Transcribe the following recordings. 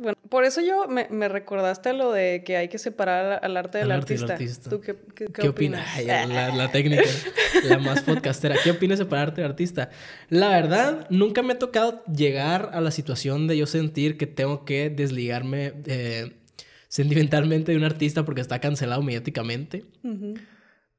Bueno, por eso yo me, recordaste lo de que hay que separar al arte del artista. ¿Tú qué, opinas? la, técnica, la más podcastera. ¿Qué opinas de separar del artista? La verdad, nunca me ha tocado llegar a la situación de yo sentir que tengo que desligarme eh, sentimentalmente de un artista porque está cancelado mediáticamente.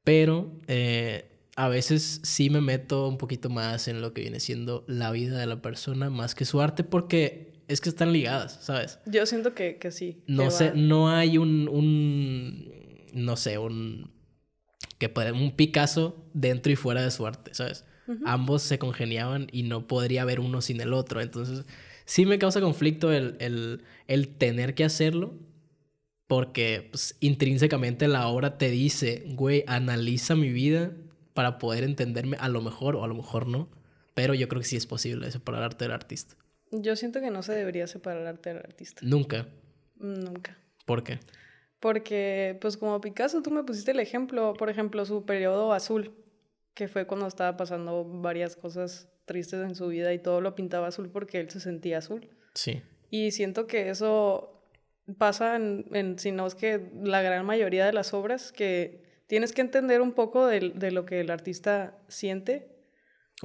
Pero eh, a veces sí me meto un poquito más en lo que viene siendo la vida de la persona más que su arte porque es que están ligadas, ¿sabes? Yo siento que, sí. No sé, no hay un, no sé, un, que puede, un Picasso dentro y fuera de su arte, ¿sabes? Ambos se congeniaban y no podría haber uno sin el otro. Entonces, sí me causa conflicto el, el, tener que hacerlo, porque pues, intrínsecamente la obra te dice, güey, analiza mi vida para poder entenderme a lo mejor o a lo mejor no. Pero yo creo que sí es posible separar arte del artista. Yo siento que no se debería separar arte del artista. Nunca. Nunca. ¿Por qué? Porque, pues como Picasso, tú me pusiste el ejemplo, por ejemplo, su periodo azul, que fue cuando estaba pasando varias cosas tristes en su vida y todo lo pintaba azul porque él se sentía azul. Sí. Y siento que eso pasa en, en si no es que la gran mayoría de las obras, que tienes que entender un poco de, de lo que el artista siente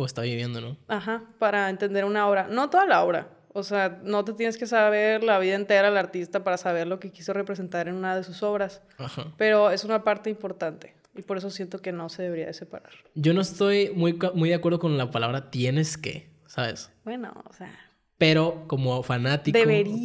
está viviendo, ¿no? Ajá, para entender una obra. No toda la obra. O sea, no te tienes que saber la vida entera del artista para saber lo que quiso representar en una de sus obras. Ajá. Pero es una parte importante. Y por eso siento que no se debería de separar. Yo no estoy muy, muy de acuerdo con la palabra tienes que, ¿sabes? Bueno, o sea. Pero como fanático,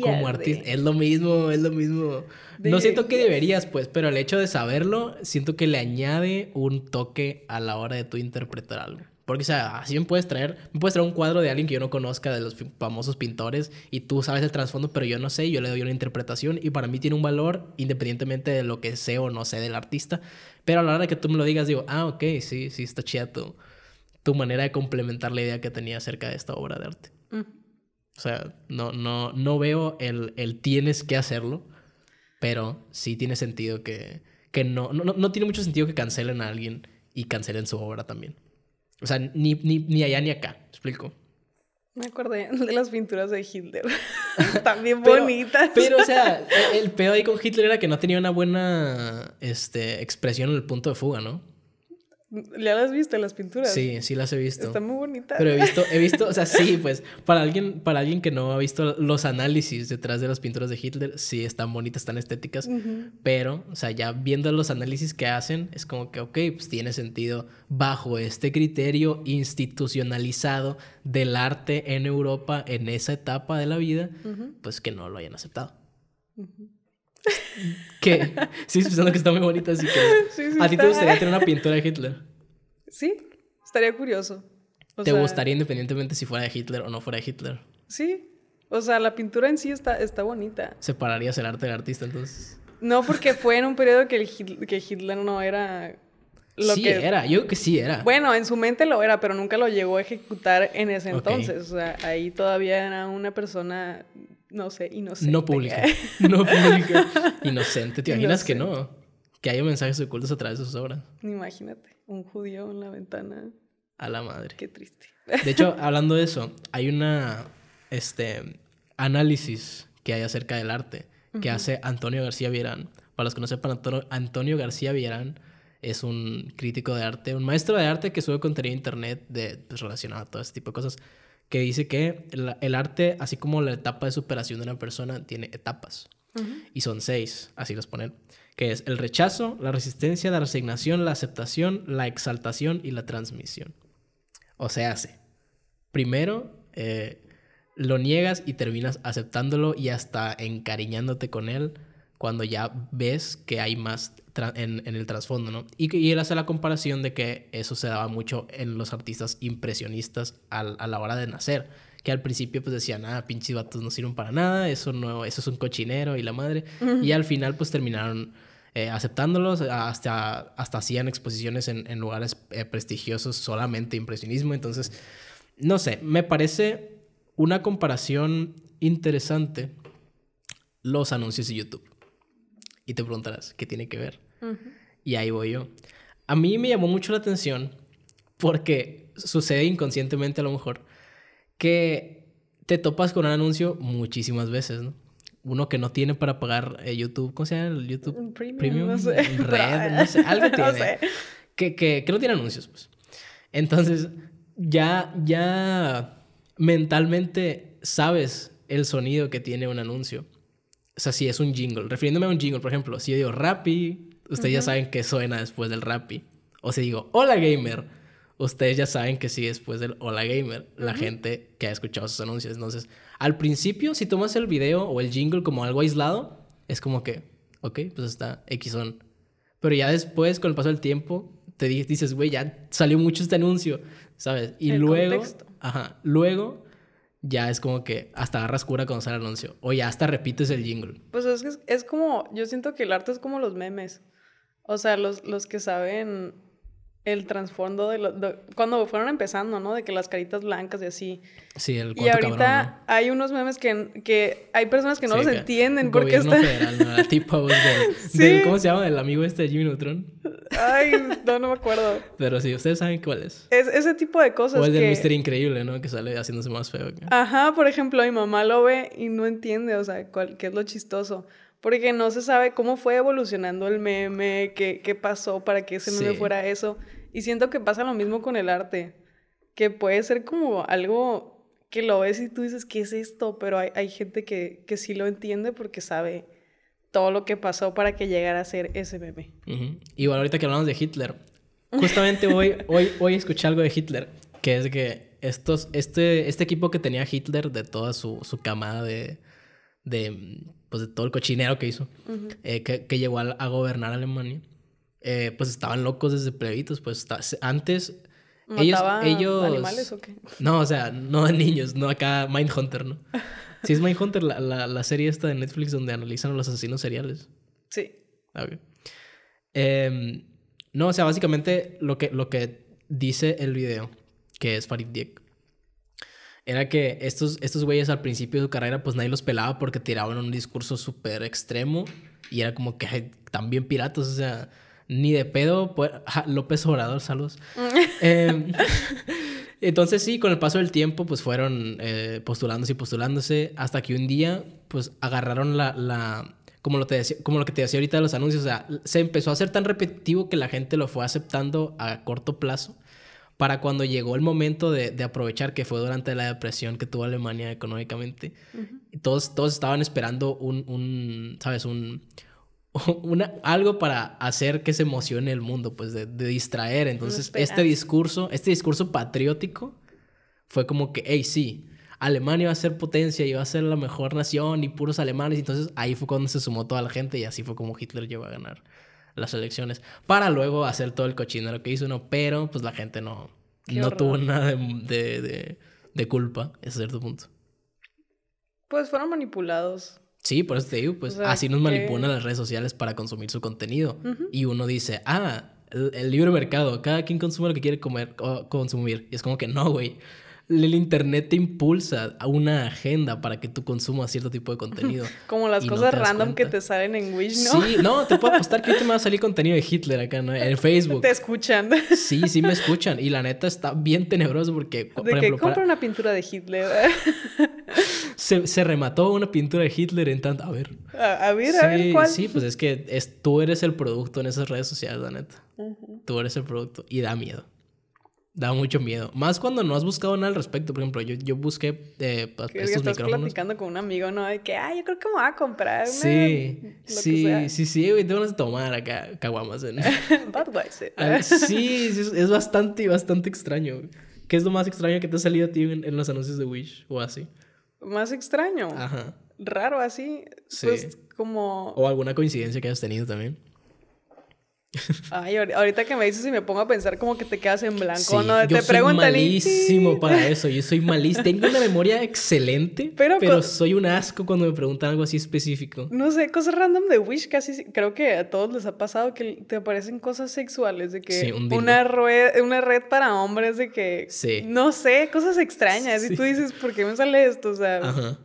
como artista, es lo mismo, es lo mismo. No siento que deberías, pues, pero el hecho de saberlo, siento que le añade un toque a la hora de tú interpretar algo. Porque, o sea, así me puedes traer, me puedes traer un cuadro de alguien que yo no conozca, de los famosos pintores, y tú sabes el trasfondo, pero yo no sé, yo le doy una interpretación, y para mí tiene un valor independientemente de lo que sé o no sé del artista. Pero a la hora que tú me lo digas, digo, ah, ok, sí, sí, está chida tu, manera de complementar la idea que tenía acerca de esta obra de arte. Mm. O sea, no, no, no veo el, el tienes que hacerlo, pero sí tiene sentido que, que no, no, no tiene mucho sentido que cancelen a alguien y cancelen su obra también. O sea, ni, ni, allá ni acá, explico. Me acordé de las pinturas de Hitler. También bonitas. Pero, o sea, el, peor ahí con Hitler era que no tenía una buena este, expresión en el punto de fuga, ¿no? ¿Ya las viste las pinturas? Sí, sí las he visto. Están muy bonitas. Pero he visto, he visto, o sea, sí, pues, para alguien, para alguien que no ha visto los análisis detrás de las pinturas de Hitler, sí están bonitas, están estéticas. Pero, o sea, ya viendo los análisis que hacen, es como que, ok, pues tiene sentido bajo este criterio institucionalizado del arte en Europa en esa etapa de la vida, pues que no lo hayan aceptado. ¿Qué? sí, pensando que está muy bonita, así que... ¿A ti te gustaría tener una pintura de Hitler? Sí, estaría curioso. ¿Te gustaría independientemente si fuera de Hitler o no fuera de Hitler? Sí, o sea, la pintura en sí está, está bonita. ¿Separarías el arte del artista entonces? No, porque fue en un periodo que, Hitler, no era... Lo sí que... era, yo que sí era. Bueno, en su mente lo era, pero nunca lo llegó a ejecutar en ese entonces. O sea, ahí todavía era una persona no sé, inocente. No publica No publica inocente. ¿Te imaginas que no? Que haya mensajes ocultos a través de sus obras. Imagínate, un judío en la ventana. A la madre. Qué triste. De hecho, hablando de eso, hay una este análisis que hay acerca del arte que hace Antonio García vierán Para los que no sepan, Antonio García vierán es un crítico de arte, un maestro de arte que sube contenido a internet de, pues, relacionado a todo este tipo de cosas que dice que el, arte, así como la etapa de superación de una persona, tiene etapas. Y son seis, así los ponen, que es el rechazo, la resistencia, la resignación, la aceptación, la exaltación y la transmisión. O sea, hace. Primero, eh, lo niegas y terminas aceptándolo y hasta encariñándote con él cuando ya ves que hay más en, el trasfondo, ¿no? Y, él hace la comparación de que eso se daba mucho en los artistas impresionistas a la hora de nacer, que al principio pues decían, ah, pinches vatos no sirven para nada, eso no, eso es un cochinero y la madre, y al final pues terminaron eh, aceptándolos, hasta, hasta hacían exposiciones en, lugares eh, prestigiosos solamente impresionismo, entonces, no sé, me parece una comparación interesante los anuncios de YouTube. Y te preguntarás, ¿qué tiene que ver? Y ahí voy yo. A mí me llamó mucho la atención porque sucede inconscientemente a lo mejor que te topas con un anuncio muchísimas veces, ¿no? Uno que no tiene para pagar eh, YouTube, ¿cómo se llama? El YouTube Premium, no Red, no algo tiene. que, que, no tiene anuncios, pues. Entonces, ya, ya mentalmente sabes el sonido que tiene un anuncio. O sea, si es un jingle, refiriéndome a un jingle, por ejemplo, si yo digo Rappi, ustedes ya saben qué suena después del Rappi. O si digo Hola Gamer, ustedes ya saben que sí después del Hola Gamer, la gente que ha escuchado esos anuncios. Entonces, al principio, si tomas el video o el jingle como algo aislado, es como que, ok, pues está X son Pero ya después, con el paso del tiempo, te dices, güey, ya salió mucho este anuncio, ¿sabes? Y luego, ajá, luego ya es como que hasta agarras cura cuando sale el anuncio. O ya hasta repites el jingle. Pues es que es, como, yo siento que el arte es como los memes. O sea, los, los que saben el trasfondo de, cuando fueron empezando, ¿no? De que las caritas blancas y así. Sí, el Y ahorita hay unos memes que, que hay personas que no los entienden porque están... ¿Cómo se llama? El amigo este de Jimmy Neutron. Ay, no, no me acuerdo. Pero sí, ustedes saben cuál es. Es ese tipo de cosas. O el del misterio Increíble, ¿no? Que sale haciéndose más feo. Ajá, por ejemplo, mi mamá lo ve y no entiende, o sea, cuál, qué es lo chistoso. Porque no se sabe cómo fue evolucionando el meme, qué, qué pasó para que ese meme fuera eso. Y siento que pasa lo mismo con el arte. Que puede ser como algo que lo ves y tú dices, ¿qué es esto? Pero hay, hay gente que, que sí lo entiende porque sabe todo lo que pasó para que llegara a ser ese bebé. Igual ahorita que hablamos de Hitler, justamente hoy, hoy, hoy escuché algo de Hitler, que es que estos, este, este equipo que tenía Hitler de toda su, su camada de, de, pues de todo el cochinero que hizo, eh, que, llegó a, gobernar Alemania, eh, pues estaban locos desde plebitos, pues antes... ellos, ellos... animales o No, o sea, no niños, no acá Mindhunter, ¿no? Sí, es Mindhunter, la, la, la serie esta de Netflix donde analizan a los asesinos seriales. Sí. Ah, ok. Em, no, o sea, básicamente lo que, lo que dice el video, que es Farid Diek, era que estos, estos güeyes al principio de su carrera, pues nadie los pelaba porque tiraban un discurso súper extremo y era como que también piratas, o sea, ni de pedo. Pues, López Obrador, saludos. eh, entonces sí, con el paso del tiempo, pues fueron eh, postulándose y postulándose hasta que un día, pues agarraron la, la como, lo te decía, como lo que te decía ahorita de los anuncios, o sea, se empezó a hacer tan repetitivo que la gente lo fue aceptando a corto plazo para cuando llegó el momento de, aprovechar, que fue durante la depresión que tuvo Alemania económicamente, todos, todos estaban esperando un, un, ¿sabes? Un, una, algo para hacer que se emocione el mundo, pues de, distraer. Entonces, este discurso, este discurso patriótico fue como que, hey, sí, Alemania iba a ser potencia, iba a ser la mejor nación y puros alemanes. Entonces, ahí fue cuando se sumó toda la gente y así fue como Hitler llegó a ganar las elecciones. Para luego hacer todo el cochinero que hizo, uno Pero, pues la gente no, no tuvo nada de, de, culpa, es cierto punto. Pues fueron manipulados Sí, por eso te digo, pues así nos manipulan las redes sociales para consumir su contenido. Y uno dice, ah, el, el, libre mercado, cada quien consume lo que quiere comer o consumir. Y es como que no, güey el Internet te impulsa a una agenda para que tú consumas cierto tipo de contenido. Como las cosas random que te salen en Wish, ¿no? Sí, no, te puedo apostar que hoy te va a salir contenido de Hitler acá, ¿no? En Facebook. Te escuchan. Sí, sí me escuchan. Y la neta está bien tenebroso porque. Por de qué compra una pintura de Hitler. Se, remató una pintura de Hitler en tanto. A ver. A, ver, a ver cuál. Sí, pues es que tú eres el producto en esas redes sociales, la neta. Tú eres el producto y da miedo. Da mucho miedo. Más cuando no has buscado nada al respecto. Por ejemplo, yo, yo busqué eh, estos estás platicando con un amigo, ¿no? De que, ah, yo creo que me va a comprar. Sí, sí, sí, sí, güey. Te van a tomar acá caguamas. Ah, sí, sí, es, bastante, bastante extraño. ¿Qué es lo más extraño que te ha salido a ti en, los anuncios de Wish o así? Más extraño. Ajá. Raro así. Pues como... O alguna coincidencia que hayas tenido también. Ay, ahorita que me dices y me pongo a pensar como que te quedas en blanco, ¿no? Te yo soy malísimo para eso, yo soy malísimo. Tengo una memoria excelente, pero, soy un asco cuando me preguntan algo así específico. No sé, cosas random de Wish casi, creo que a todos les ha pasado que te aparecen cosas sexuales, de que una, red, una red para hombres, de que, no sé, cosas extrañas. Y tú dices, ¿por qué me sale esto? O sea... Ajá.